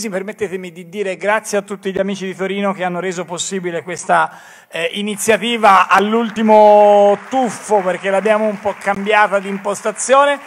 Sì, permettetemi di dire grazie a tutti gli amici di Torino che hanno reso possibile questa eh, iniziativa all'ultimo tuffo perché l'abbiamo un po' cambiata di impostazione.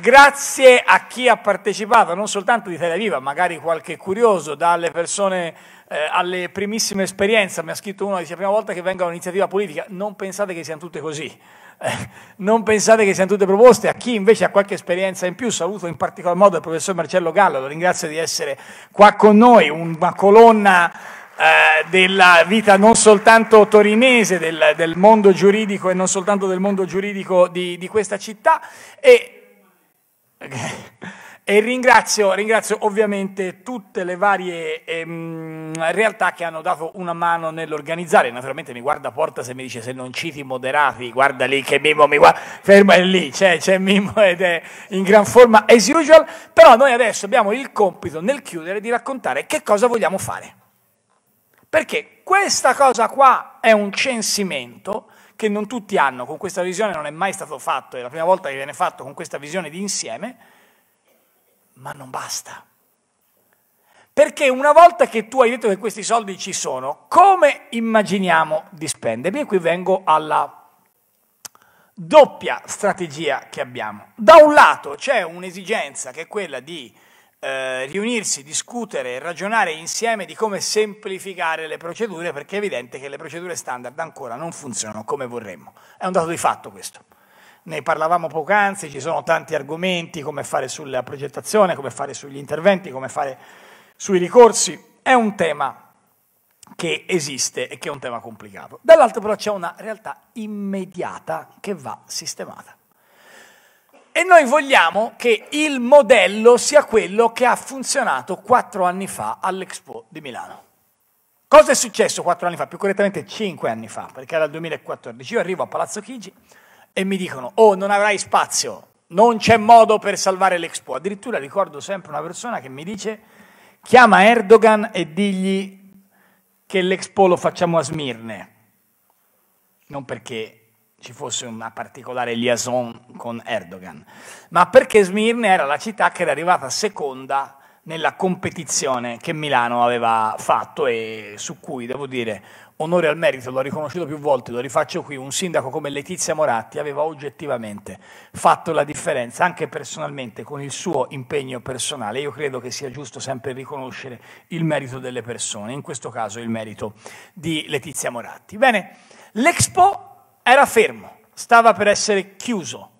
Grazie a chi ha partecipato, non soltanto di Italia Viva, magari qualche curioso, dalle persone eh, alle primissime esperienze, mi ha scritto uno, dice la prima volta che vengo a un'iniziativa politica, non pensate che siano tutte così. Eh, non pensate che siano tutte proposte, a chi invece ha qualche esperienza in più, saluto in particolar modo il professor Marcello Gallo, lo ringrazio di essere qua con noi, una colonna eh, della vita non soltanto torinese, del, del, mondo giuridico e non soltanto del mondo giuridico di, di questa città. E... Eh, e ringrazio, ringrazio, ovviamente tutte le varie ehm, realtà che hanno dato una mano nell'organizzare. Naturalmente mi guarda Porta se mi dice se non citi moderati, guarda lì che Mimmo mi guarda, ferma è lì, c'è, c'è Mimmo ed è in gran forma as usual. Però noi adesso abbiamo il compito nel chiudere di raccontare che cosa vogliamo fare. Perché questa cosa qua è un censimento che non tutti hanno, con questa visione non è mai stato fatto, è la prima volta che viene fatto con questa visione di insieme ma non basta. Perché una volta che tu hai detto che questi soldi ci sono, come immaginiamo di spenderli? E qui vengo alla doppia strategia che abbiamo. Da un lato c'è un'esigenza che è quella di eh, riunirsi, discutere ragionare insieme di come semplificare le procedure, perché è evidente che le procedure standard ancora non funzionano come vorremmo. È un dato di fatto questo ne parlavamo poc'anzi, ci sono tanti argomenti, come fare sulla progettazione, come fare sugli interventi, come fare sui ricorsi, è un tema che esiste e che è un tema complicato. Dall'altro però c'è una realtà immediata che va sistemata. E noi vogliamo che il modello sia quello che ha funzionato quattro anni fa all'Expo di Milano. Cosa è successo quattro anni fa? Più correttamente cinque anni fa, perché era il 2014. Io arrivo a Palazzo Chigi, e mi dicono oh non avrai spazio, non c'è modo per salvare l'Expo. Addirittura ricordo sempre una persona che mi dice chiama Erdogan e digli che l'Expo lo facciamo a Smirne, non perché ci fosse una particolare liaison con Erdogan, ma perché Smirne era la città che era arrivata seconda nella competizione che Milano aveva fatto e su cui, devo dire, onore al merito, l'ho riconosciuto più volte, lo rifaccio qui, un sindaco come Letizia Moratti aveva oggettivamente fatto la differenza anche personalmente con il suo impegno personale. Io credo che sia giusto sempre riconoscere il merito delle persone, in questo caso il merito di Letizia Moratti. Bene, l'Expo era fermo, stava per essere chiuso,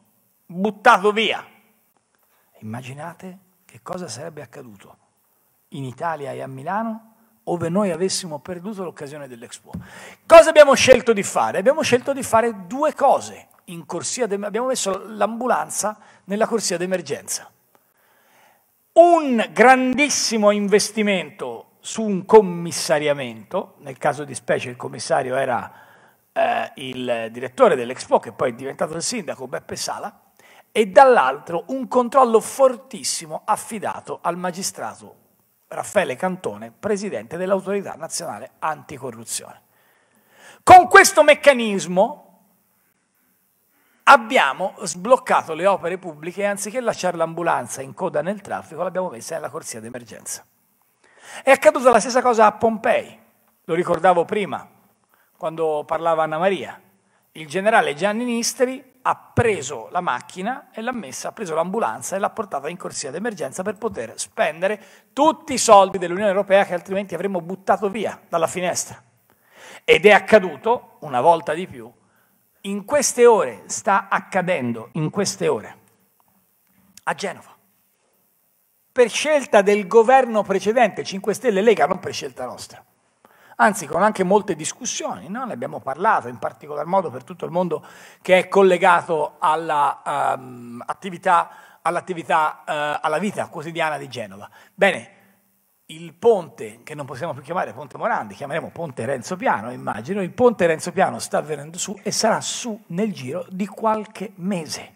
buttato via. Immaginate che cosa sarebbe accaduto in Italia e a Milano ove noi avessimo perduto l'occasione dell'Expo. Cosa abbiamo scelto di fare? Abbiamo scelto di fare due cose. abbiamo messo l'ambulanza nella corsia d'emergenza. Un grandissimo investimento su un commissariamento, nel caso di specie il commissario era eh, il direttore dell'Expo, che poi è diventato il sindaco Beppe Sala, e dall'altro un controllo fortissimo affidato al magistrato Raffaele Cantone, presidente dell'autorità nazionale anticorruzione. Con questo meccanismo abbiamo sbloccato le opere pubbliche e anziché lasciare l'ambulanza in coda nel traffico l'abbiamo messa nella corsia d'emergenza. È accaduta la stessa cosa a Pompei, lo ricordavo prima, quando parlava Anna Maria il generale Gianni Nisteri ha preso la macchina e l'ha messa, ha preso l'ambulanza e l'ha portata in corsia d'emergenza per poter spendere tutti i soldi dell'Unione Europea che altrimenti avremmo buttato via dalla finestra. Ed è accaduto, una volta di più, in queste ore, sta accadendo in queste ore, a Genova. Per scelta del governo precedente, 5 Stelle e Lega, non per scelta nostra anzi con anche molte discussioni, no? ne abbiamo parlato in particolar modo per tutto il mondo che è collegato alla, um, all'attività, uh, alla vita quotidiana di Genova. Bene, il ponte, che non possiamo più chiamare Ponte Morandi, chiameremo Ponte Renzo Piano, immagino, il Ponte Renzo Piano sta venendo su e sarà su nel giro di qualche mese.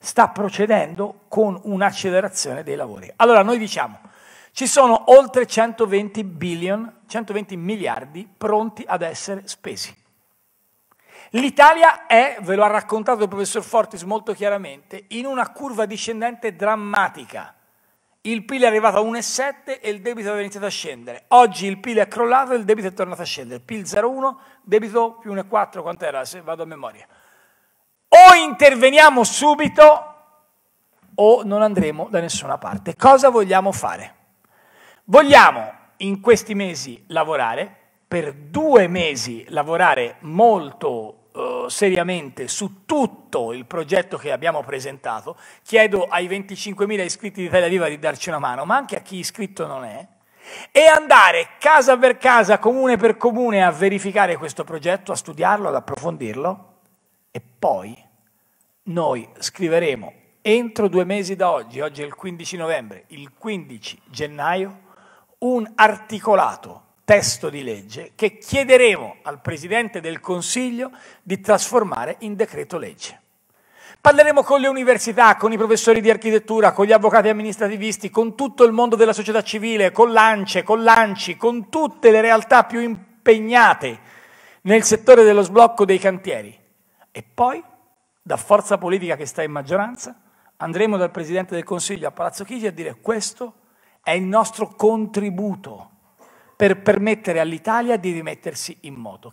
Sta procedendo con un'accelerazione dei lavori. Allora noi diciamo ci sono oltre 120, billion, 120 miliardi pronti ad essere spesi. L'Italia è, ve lo ha raccontato il professor Fortis molto chiaramente, in una curva discendente drammatica. Il PIL è arrivato a 1,7 e il debito aveva iniziato a scendere. Oggi il PIL è crollato e il debito è tornato a scendere. PIL 0,1, debito più 1,4, quanto era se vado a memoria. O interveniamo subito o non andremo da nessuna parte. Cosa vogliamo fare? Vogliamo in questi mesi lavorare, per due mesi lavorare molto eh, seriamente su tutto il progetto che abbiamo presentato. Chiedo ai 25.000 iscritti di Italia Viva di darci una mano, ma anche a chi iscritto non è, e andare casa per casa, comune per comune, a verificare questo progetto, a studiarlo, ad approfondirlo e poi noi scriveremo entro due mesi da oggi, oggi è il 15 novembre, il 15 gennaio, un articolato testo di legge che chiederemo al Presidente del Consiglio di trasformare in decreto legge. Parleremo con le università, con i professori di architettura, con gli avvocati amministrativisti, con tutto il mondo della società civile, con l'ANCE, con l'ANCI, con tutte le realtà più impegnate nel settore dello sblocco dei cantieri. E poi, da forza politica che sta in maggioranza, andremo dal Presidente del Consiglio a Palazzo Chigi a dire questo è il nostro contributo per permettere all'Italia di rimettersi in moto.